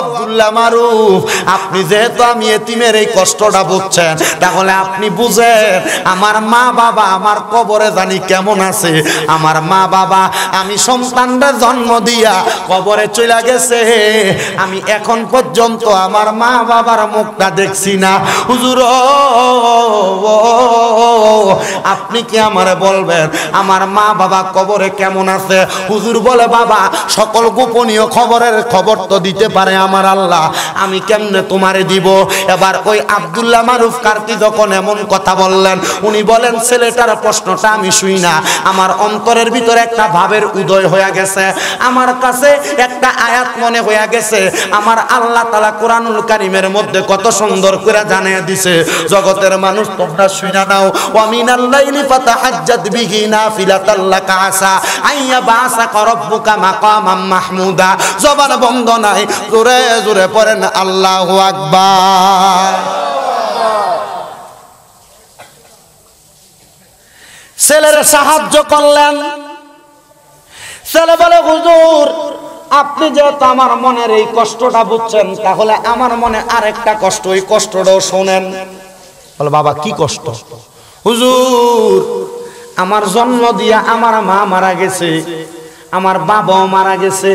আবদুল্লাহ মারুফ আপনি যেহেতু আমি এতিমের এই কষ্টটা বুঝছেন তাহলে আপনি বুঝেন আমার মা বাবা আমার কবরে জানি কেমন আছে আমার মা বাবা আমি সন্তানটা জন্ম দিয়া কবরে চলে গেছে আমি এখন পর্যন্ত আমার মা বাবার মুখটা দেখছি না হুজুর ও আপনি কি আমার বলবেন আমার মা বাবা কবরে কেমন আছে হুজুর বলে বাবা সকল গোপনীয় খবরের খবর তো দিতে পারে আমার আল্লাহ আমি কেমনে তোমারে দিব এবার ওই আবদুল্লাহ মারুফ কার্তি যখন এমন কথা বললেন উনি বলেন ছেলেটার প্রশ্নটা আমি শুই না আমার অন্তরের ভিতরে একটা ভাবের উদয় হয়ে গেছে আমার কাছে একটা আয়াত মনে হয়ে গেছে আমার আল্লাহ তালা কোরআনুল কারিমের মধ্যে কত সুন্দর করে জানিয়ে দিছে জগতের মানুষ তোমরা শুনে নাও বিহি আসা আইয়া বাসা করব্বুকা মাকামাম মাহমুদা বন্ধ নাই জোরে জোরে পড়েন আল্লাহু আকবার ছেলের সাহায্য করলেন ছেলে বলে হুজুর আপনি যেহেতু আমার মনের এই কষ্টটা বুঝছেন তাহলে আমার মনে আরেকটা কষ্ট ওই কষ্টটাও শোনেন বলে বাবা কি কষ্ট হুজুর আমার জন্ম দিয়া আমার মা মারা গেছে আমার বাবাও মারা গেছে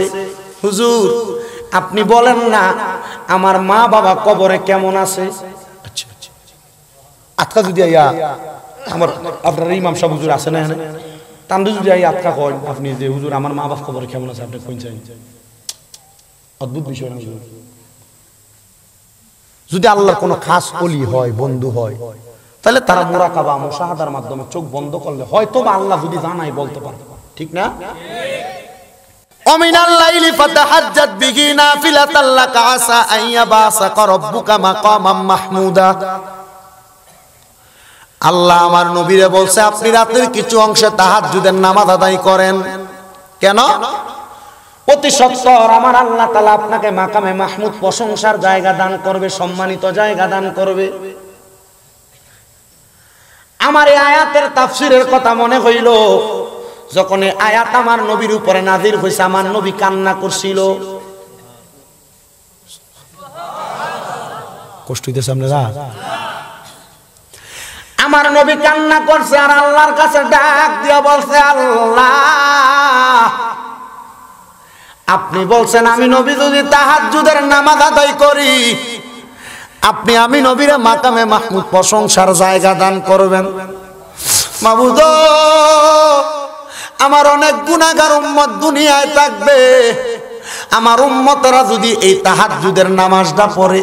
হুজুর আপনি বলেন না আমার মা বাবা কবরে কেমন আছে আচ্ছা, আচ্ছা, আচ্ছা। আটকা যদি আইয়া আমার আপনার এই মামসা হুজুর আছে না তান্দু যদি আই আটকা কয় আপনি যে হুজুর আমার মা বাবা কবরে কেমন আছে আপনি কইন চাই অদ্ভুত বিষয় না হুজুর যদি আল্লাহর কোনো খাস অলি হয় বন্ধু হয় তাহলে তারা মোরাকাবা মোশাহাদার মাধ্যমে চোখ বন্ধ করলে হয়তো বা আল্লাহ যদি জানাই বলতে পারে ঠিক না অমিনাল লাইলি ফাতাহাজ্জাত বিহি আইয়া মাকামাম মাহমুদা আল্লাহ আমার নবীরে বলছে আপনি রাতের কিছু অংশে তাহাজ্জুদের নামাজ আদায় করেন কেন অতি সত্তর আমার আল্লাহ তালা আপনাকে মাকামে মাহমুদ প্রশংসার জায়গা দান করবে সম্মানিত জায়গা দান করবে আমার এই আয়াতের তাফসিরের কথা মনে হইল যখন আয়াত আমার নবীর উপরে নাজির হয়েছে আমার নবী কান্না করছিল কষ্ট হইতেছে আপনারা হ্যাঁ। আমার নবী কান্না করছে আর আল্লাহর কাছে ডাক দিয়ে বলছে আল্লাহ আপনি বলছেন আমি নবী যদি তাহাজুদের নামাজ আদায় করি আপনি আমি নবীরা মাকামে মাহমুদ প্রশংসার জায়গা দান করবেন মাবুদ আমার অনেক গুণাগার উম্মত দুনিয়ায় থাকবে আমার উম্মতরা যদি এই তাহাজুদের নামাজটা পড়ে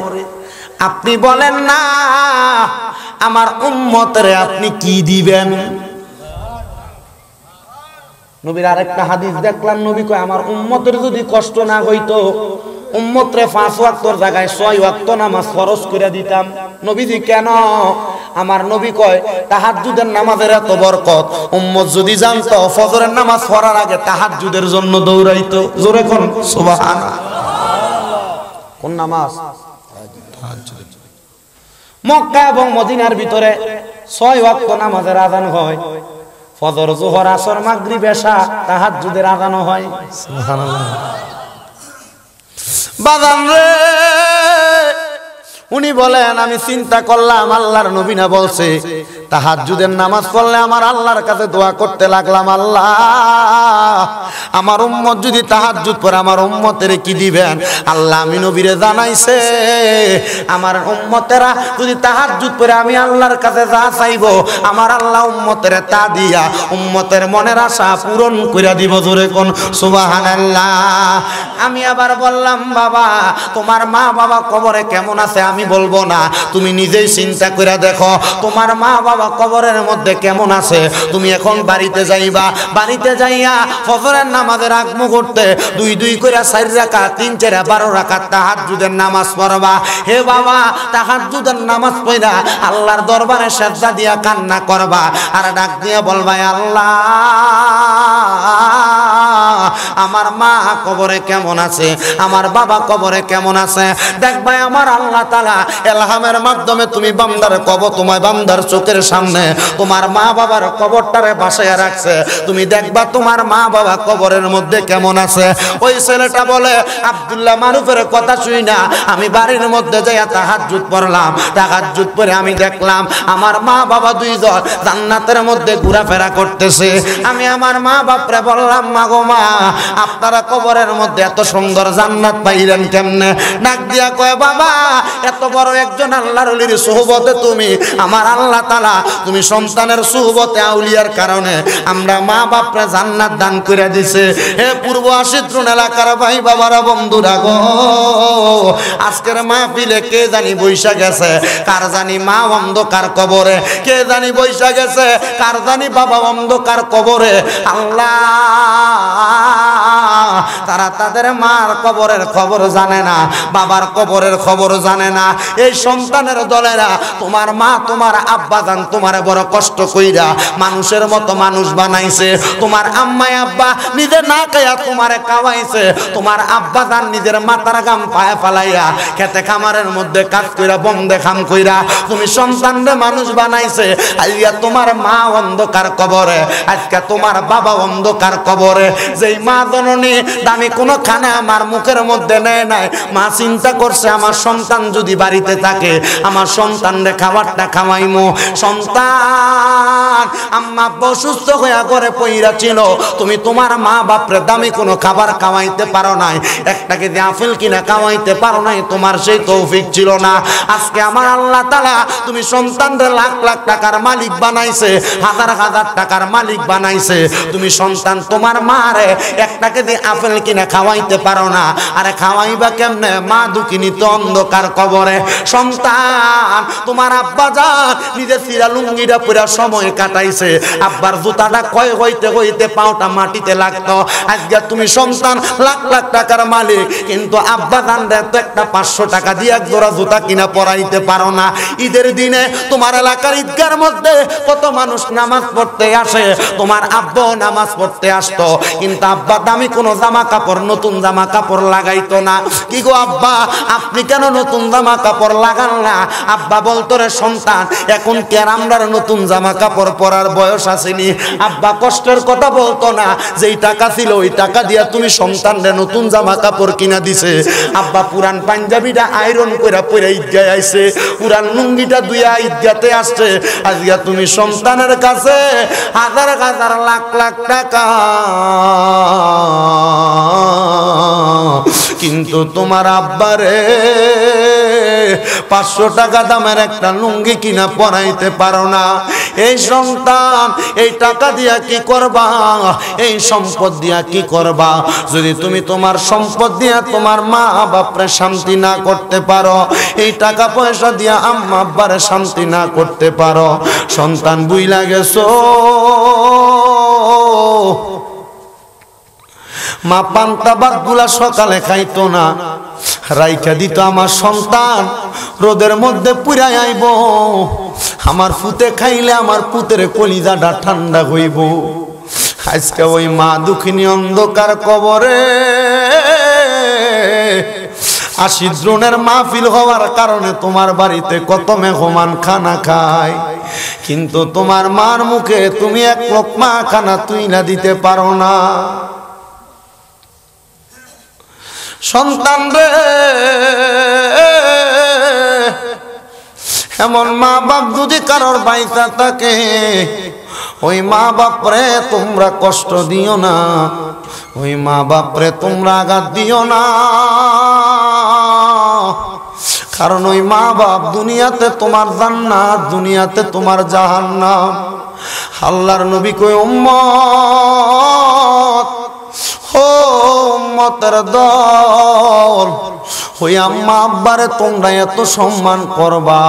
আপনি বলেন না আমার উম্মতরে আপনি কি দিবেন নবীর আরেকটা হাদিস দেখলাম নবী কয় আমার উম্মতের যদি কষ্ট না হইতো উম্মতরে পাঁচ ওয়াক্তর জায়গায় ছয় ওয়াক্ত নামাজ খরচ করে দিতাম নবীজি কেন আমার নবী কয় যুদের নামাজের এত বরকত উম্মত যদি জানতো ফজরের নামাজ পড়ার আগে যুদের জন্য দৌড়াইতো জোরে কোন কোন নামাজ মক্কা এবং মদিনার ভিতরে ছয় ওয়াক্ত নামাজের আদান হয় ফজর জোহর আসর মাগরি বেশা তাহার যদি রাগানো হয় বাদাম রে উনি বলেন আমি চিন্তা করলাম আল্লাহর নবী না বলছে যুদের নামাজ পড়লে আমার আল্লাহর কাছে দোয়া করতে লাগলাম আল্লাহ আমার উম্মত যদি যুদ পরে আমার উম্মতের কি দিবেন আল্লাহ আমি নবীরে জানাইছে আমার উম্মতেরা যদি যুদ পরে আমি আল্লাহর কাছে যা চাইব আমার আল্লাহ উম্মতের তা দিয়া উম্মতের মনের আশা পূরণ করে দিব জোরে কোন সুবহানাল্লাহ আমি আবার বললাম বাবা তোমার মা বাবা কবরে কেমন আছে আমি আমি বলবো না তুমি নিজেই চিন্তা করে দেখো তোমার মা বাবা কবরের মধ্যে কেমন আছে তুমি এখন বাড়িতে যাইবা বাড়িতে যাইয়া ফজরের নামাজের আগমু করতে দুই দুই করে চার রাখা তিন চার বারো রাখা তাহার যুদের নামাজ পড়বা হে বাবা তাহার যুদের নামাজ পড়া আল্লাহর দরবারে সেজদা দিয়া কান্না করবা আর ডাক দিয়া বলবা আল্লাহ আমার মা কবরে কেমন আছে আমার বাবা কবরে কেমন আছে দেখবাই আমার আল্লাহ তালা এলহামের মাধ্যমে তুমি বামদার কবর তোমার বামদার চোখের সামনে তোমার মা বাবার কবরটারে বাসায় রাখছে তুমি দেখবা তোমার মা বাবা কবরের মধ্যে কেমন আছে ওই ছেলেটা বলে আবদুল্লাহ মারুফের কথা শুই না আমি বাড়ির মধ্যে যাইয়া তা হাত জুত পড়লাম তা হাত জুত পরে আমি দেখলাম আমার মা বাবা দুই দল জান্নাতের মধ্যে ঘোরাফেরা করতেছে আমি আমার মা বাপরে বললাম মা গো মা আপনারা কবরের মধ্যে এত সুন্দর জান্নাত পাইলেন কেমনে ডাক দিয়া কয় বাবা এত বড় একজন আল্লাহর অলির সোহবতে তুমি আমার আল্লাহ তালা তুমি সন্তানের সুহবতে আউলিয়ার কারণে আমরা মা বাপরা জান্নাত দান করে দিছে হে পূর্ব আশিত্রুন এলাকার ভাই বাবারা বন্ধুরা গো আজকের পিলে কে জানি বৈশা গেছে কার জানি মা অন্ধকার কবরে কে জানি বৈশা গেছে কার জানি বাবা অন্ধকার কবরে আল্লাহ তারা তাদের মার কবরের খবর জানে না বাবার কবরের খবর জানে না এই সন্তানের দলেরা তোমার মা তোমার আব্বা জান তোমার বড় কষ্ট কইরা মানুষের মতো মানুষ বানাইছে তোমার আম্মায় আব্বা নিজে না খাইয়া তোমারে খাওয়াইছে তোমার আব্বা জান নিজের মাতার গাম পায়ে ফালাইয়া খেতে খামারের মধ্যে কাজ কইরা বন্ধে খাম কইরা তুমি সন্তান রে মানুষ বানাইছে আইয়া তোমার মা অন্ধকার কবরে আজকে তোমার বাবা অন্ধকার কবরে যে এই মা জননী দামি কোনো খানা আমার মুখের মধ্যে নেয় নাই মা চিন্তা করছে আমার সন্তান যদি বাড়িতে থাকে আমার সন্তানরে খাবারটা খাওয়াইমো সন্তান আম্মা অসুস্থ হইয়া করে পইরা ছিল তুমি তোমার মা বাপরে দামি কোনো খাবার খাওয়াইতে পারো নাই একটা কেজি আফেল কিনা খাওয়াইতে পারো নাই তোমার সেই তৌফিক ছিল না আজকে আমার আল্লাহ তালা তুমি সন্তানরে লাখ লাখ টাকার মালিক বানাইছে হাজার হাজার টাকার মালিক বানাইছে তুমি সন্তান তোমার মা রে একটাকে দিয়ে আপেল কিনে খাওয়াইতে পারো না আরে খাওয়াইবা কেমনে মা দুকিনি তো অন্ধকার কবরে সন্তান তোমার আব্বা যা নিজের চিরা লুঙ্গিটা পুরা সময় কাটাইছে আব্বার জুতাটা কয় হইতে হইতে পাওটা মাটিতে লাগতো আজকে তুমি সন্তান লাখ লাখ টাকার মালিক কিন্তু আব্বা দান তো একটা পাঁচশো টাকা দিয়ে এক জোড়া জুতা কিনা পরাইতে পারো না ঈদের দিনে তোমার এলাকার ঈদগার মধ্যে কত মানুষ নামাজ পড়তে আসে তোমার আব্বাও নামাজ পড়তে আসতো কিন্তু আব্বা দামি কোনো জামা কাপড় নতুন জামা কাপড় লাগাইতো না কি গো আব্বা আপনি কেন নতুন জামা কাপড় লাগান না আব্বা বলতো রে সন্তান এখন কেরামরার নতুন জামা কাপড় পরার বয়স আসেনি আব্বা কষ্টের কথা বলতো না যেই টাকা ছিল ওই টাকা দিয়া তুমি সন্তানরে নতুন জামা কাপড় কিনা দিছে আব্বা পুরান পাঞ্জাবিটা আয়রন কইরা পরে ঈদগায় আইছে পুরান লুঙ্গিটা দুইয়া ঈদগাতে আসছে আজকে তুমি সন্তানের কাছে হাজার হাজার লাখ লাখ টাকা কিন্তু তোমার আব্বারে পাঁচশো টাকা দামের একটা লুঙ্গি কিনা পরাইতে পারো না এই সন্তান এই টাকা দিয়া কি করবা এই সম্পদ দিয়া কি করবা যদি তুমি তোমার সম্পদ দিয়া তোমার মা বাপরে শান্তি না করতে পারো এই টাকা পয়সা দিয়া আম্মা আব্বারে শান্তি না করতে পারো সন্তান বুই লাগেছ মা পান্তা বাদ গুলা সকালে খাইতো না রাইটা দিত আমার সন্তান রোদের মধ্যে পুরাই আইব আমার পুতে খাইলে আমার পুতের কলিজাটা ঠান্ডা হইব আজকে ওই মা দুঃখিনী অন্ধকার কবরে আশি দ্রোণের মাহফিল হওয়ার কারণে তোমার বাড়িতে কত মেহমান খানা খায় কিন্তু তোমার মার মুখে তুমি এক মা খানা তুই না দিতে পারো না সন্তান রে এমন মা বাপ যদি কারোর বাইতা থাকে ওই মা বাপরে তোমরা কষ্ট দিও না ওই মা বাপরে তোমরা আঘাত দিও না কারণ ওই মা বাপ দুনিয়াতে তোমার জান্নাত দুনিয়াতে তোমার জাহান্না আল্লাহর নবী কই উম্মত মতের দল ওই আম্মা আব্বারে তোমরা এত সম্মান করবা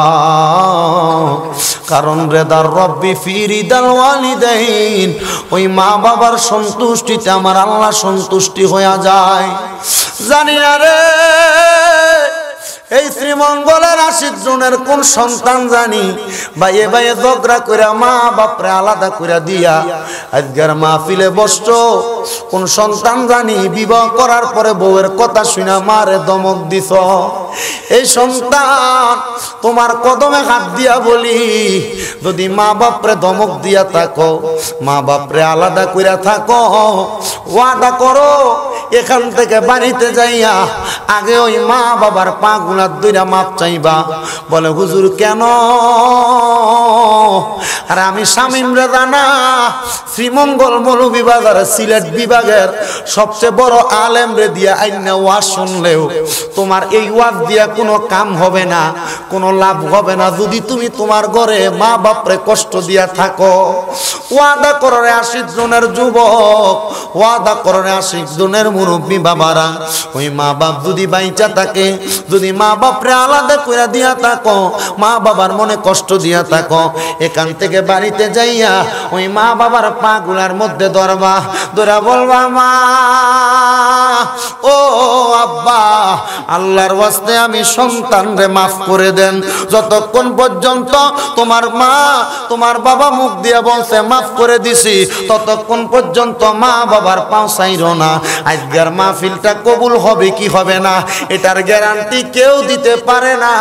কারণ রেদার রব্বি ফিরি ফিরিদাল ওয়ালিদাইন ওই মা বাবার সন্তুষ্টিতে আমার আল্লাহ সন্তুষ্টি হয়ে যায় জানি না রে এই শ্রীমঙ্গলের আশিক জনের কোন সন্তান জানি বাইয়ে বাইয়ে দগরা করে মা বাপরে আলাদা করে দিয়া আজকের ফিলে বসছ কোন সন্তান জানি বিবাহ করার পরে বউয়ের কথা শুনে মারে দমক দিস এই সন্তান তোমার কদমে হাত দিয়া বলি যদি মা বাপরে দমক দিয়া থাকো মা বাপরে আলাদা কইরা থাকো ওয়াদা করো এখান থেকে বাড়িতে যাইয়া আগে ওই মা বাবার পাগুলা হাত দুইটা মাপ চাইবা বলে হুজুর কেন আর আমি শামীম না শ্রীমঙ্গল মৌলভী বাজার সিলেট বিভাগের সবচেয়ে বড় আলেম রে দিয়া আইনা ওয়াজ শুনলেও তোমার এই ওয়াজ দিয়া কোনো কাম হবে না কোনো লাভ হবে না যদি তুমি তোমার ঘরে মা বাপরে কষ্ট দিয়া থাকো ওয়াদা কররে আশিক জনের যুবক ওয়াদা কররে আশিক জনের মুরব্বী বাবারা ওই মা বাপ যদি বাইচা থাকে যদি মা মা বাপরে আলাদা করে দিয়া থাকো মা বাবার মনে কষ্ট দিয়া থাকো এখান থেকে বাড়িতে যাইয়া ওই মা বাবার পাগুলার মধ্যে দরবা দরা বলবা মা ও আব্বা আল্লাহর ওয়াস্তে আমি রে মাফ করে দেন যতক্ষণ পর্যন্ত তোমার মা তোমার বাবা মুখ দিয়া বলছে মাফ করে দিছি ততক্ষণ পর্যন্ত মা বাবার পাও চাইর না আজকের মাহফিলটা কবুল হবে কি হবে না এটার গ্যারান্টি কেউ কেউ দিতে পারে না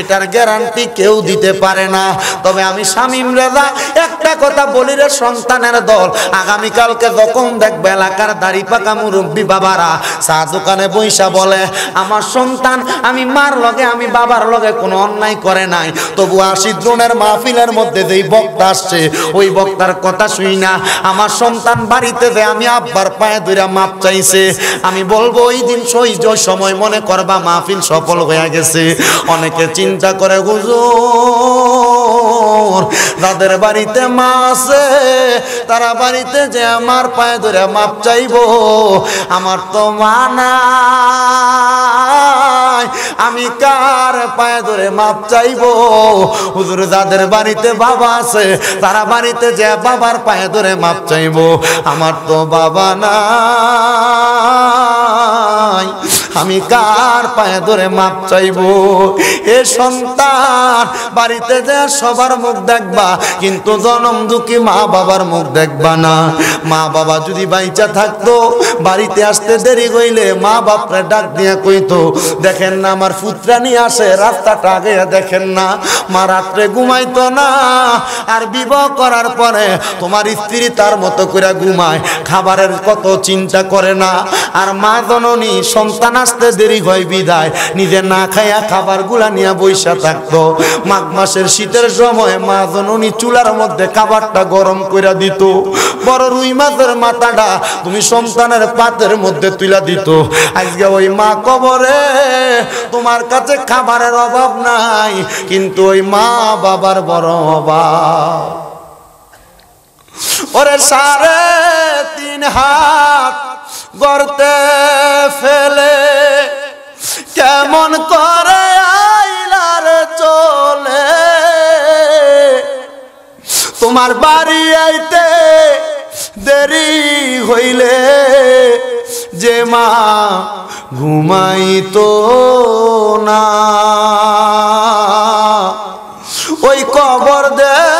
এটার গ্যারান্টি কেউ দিতে পারে না তবে আমি শামিম রেজা একটা কথা বলি রে সন্তানের দল আগামীকালকে যখন দেখবে এলাকার দাড়ি পাকা মুরব্বী বাবারা চা দোকানে বৈশা বলে আমার সন্তান আমি মার লগে আমি বাবার লগে কোনো অন্যায় করে নাই তবু আশি দ্রোণের মাহফিলের মধ্যে যেই বক্তা আসছে ওই বক্তার কথা শুই না আমার সন্তান বাড়িতে যে আমি আব্বার পায়ে দুইরা মাপ চাইছে আমি বলবো ওই দিন সই সময় মনে করবা মাহফিল সফল সফল হয়ে গেছে অনেকে চিন্তা করে হুজুর তাদের বাড়িতে মা আছে তারা বাড়িতে যে আমার পায়ে ধরে মাপ চাইব আমার তো মা নাই আমি কার পায়ে ধরে মাপ চাইব হুজুর যাদের বাড়িতে বাবা আছে তারা বাড়িতে যে বাবার পায়ে ধরে মাপ চাইব আমার তো বাবা নাই আমি কার পায়ে ধরে মাপ চাইব এ সন্তান বাড়িতে যে সবার মুখ দেখবা কিন্তু জনম দুঃখী মা বাবার মুখ দেখবা না মা বাবা যদি বাইচা থাকতো বাড়িতে আসতে দেরি হইলে মা বাপরে ডাক দিয়া কইতো দেখেন না আমার ফুতরা নিয়ে আসে রাস্তাটা আগে দেখেন না মা রাত্রে ঘুমাইতো না আর বিবাহ করার পরে তোমার স্ত্রী তার মতো করে ঘুমায় খাবারের কত চিন্তা করে না আর মা জননী সন্তান আসতে দেরি হয় বিদায় নিজে না খায়া খাবার গুলা নিয়ে বৈশা থাকতো মাঘ মাসের শীতের সময় মা জননী চুলার মধ্যে খাবারটা গরম করে দিত বড় রুই মাছের মাথাটা তুমি সন্তানের পাতের মধ্যে তুলা দিত আজকে ওই মা কবরে তোমার কাছে খাবারের অভাব নাই কিন্তু ওই মা বাবার বড় অভাব ওরে সাড়ে তিন হাত গর্তে ফেলে কেমন করে আইলার চলে তোমার বাড়ি আইতে দেরি হইলে যে মা ঘুমাইত না ওই কবর দেয়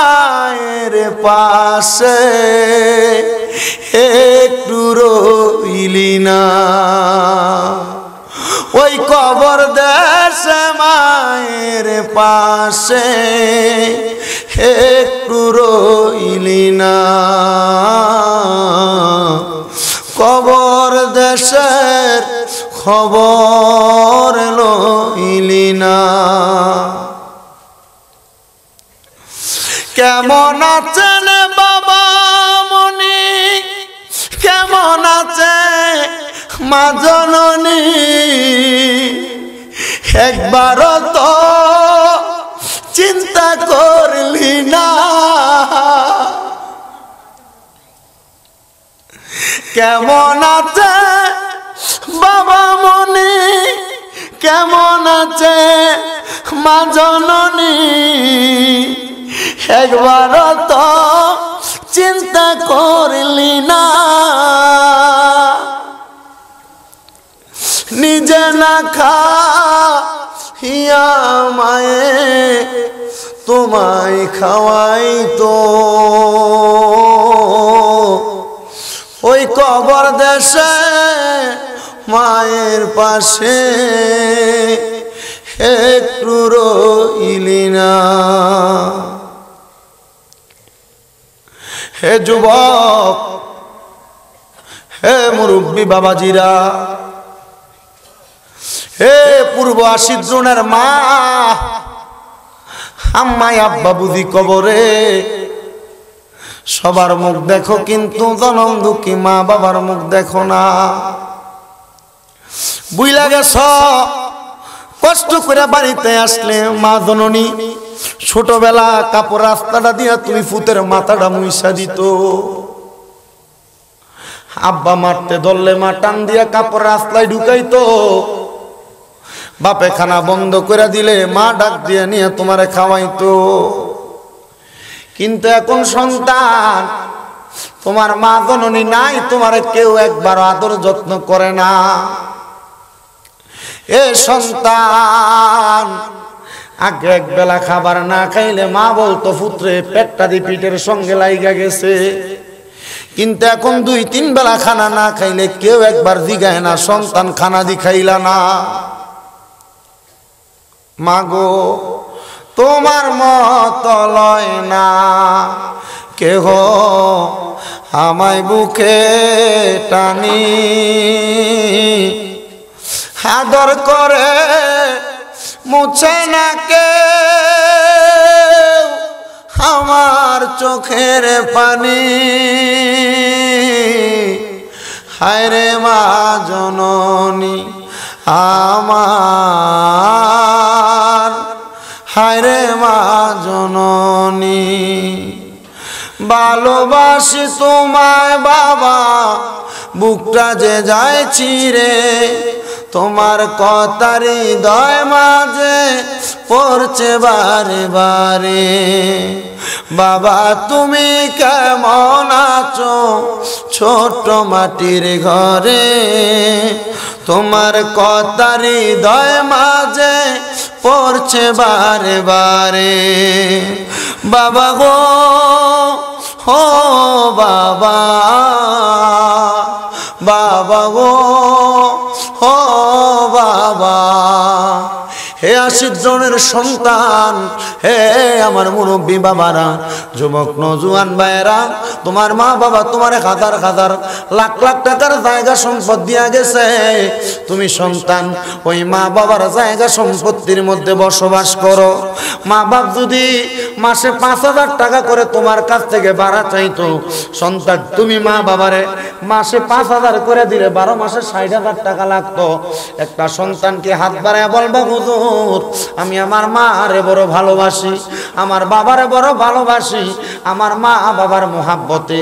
মায়ের পাশে একটু রইলি না ওই কবর দেশে মায়ের পাশে একটু রইলি না কবর দেশের খবর লইলি না কেমন আছেন বাবা মনি কেমন আছে মা একবার তো চিন্তা করলি না কেমন আছে বাবা মনি কেমন আছে মা একবার তো চিন্তা করলি না নিজে না খা হিয়া মায়ে তোমায় খাওয়াই তো ওই কবর দেশে মায়ের পাশে একটু রইলি না হে যুবক হে মুরব্বী বাবাজিরা হে পূর্ব আশির জনের মা আম্মাই আব্বা বুধি কবরে সবার মুখ দেখো কিন্তু জনম দুঃখী মা বাবার মুখ দেখো না বুইলা গেছ কষ্ট করে বাড়িতে আসলে মা জননী ছোটবেলা কাপড় রাস্তাটা দিয়া তুমি ফুতের মাথাটা মুইসা দিত আব্বা মারতে ধরলে মা টান দিয়া কাপড় রাস্তায় ঢুকাইতো বাপে খানা বন্ধ করে দিলে মা ডাক দিয়ে নিয়ে তোমারে খাওয়াইতো কিন্তু এখন সন্তান তোমার মা জননী নাই তোমার কেউ একবার আদর যত্ন করে না এ সন্তান আগে এক বেলা খাবার না খাইলে মা বলতো পুত্রে পেটটা দি পিঠের সঙ্গে লাইগা গেছে কিন্তু এখন দুই তিন বেলা খানা না খাইলে কেউ একবার দিগায় না সন্তান খানা দি খাইলা না মাগো তোমার মত লয় না কেহ আমায় বুকে টানি হাদর করে মুছে না কে আমার চোখের পানি হায়রে মা জননী আমার হায়রে মা জননী ভালোবাসি তোমায় বাবা বুকটা যে যায় ছিঁড়ে তোমার কতারি দয় মাঝে পড়ছে বারে বারে বাবা তুমি কেমন আছো ছোট মাটির ঘরে তোমার কতারি দয় মাঝে পড়ছে বারে বারে বাবা গো হো বাবা বাবা গো ও বাবা হে আশির জনের সন্তান হে আমার মুরব্বী বাবারা যুবক নজুয়ান ভাইয়েরা তোমার মা বাবা তোমার হাজার হাজার লাখ লাখ টাকার জায়গা সম্পদ দিয়া গেছে তুমি সন্তান ওই মা বাবার জায়গা সম্পত্তির মধ্যে বসবাস করো মা বাপ যদি মাসে পাঁচ হাজার টাকা করে তোমার কাছ থেকে ভাড়া চাইতো সন্তান তুমি মা বাবারে মাসে পাঁচ হাজার করে দিলে বারো মাসে ষাট হাজার টাকা লাগতো একটা সন্তানকে হাত বাড়ায় বলবা হুজুর আমি আমার মা আরে বড় ভালোবাসি আমার বাবারে বড় ভালোবাসি আমার মা বাবার মোহাব্বতে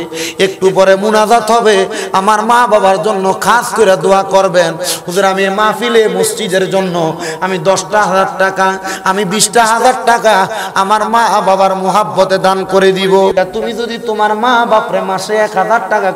একটু পরে মুনাজাত হবে আমার মা বাবার জন্য খাস করে দোয়া করবেন হুজুর আমি মাহফিলে মসজিদের জন্য আমি দশটা হাজার টাকা আমি বিশটা হাজার টাকা আমার মা বাবার মোহাব্বতে দান করে দিব তুমি যদি তোমার মা বাপরে মাসে এক হাজার টাকা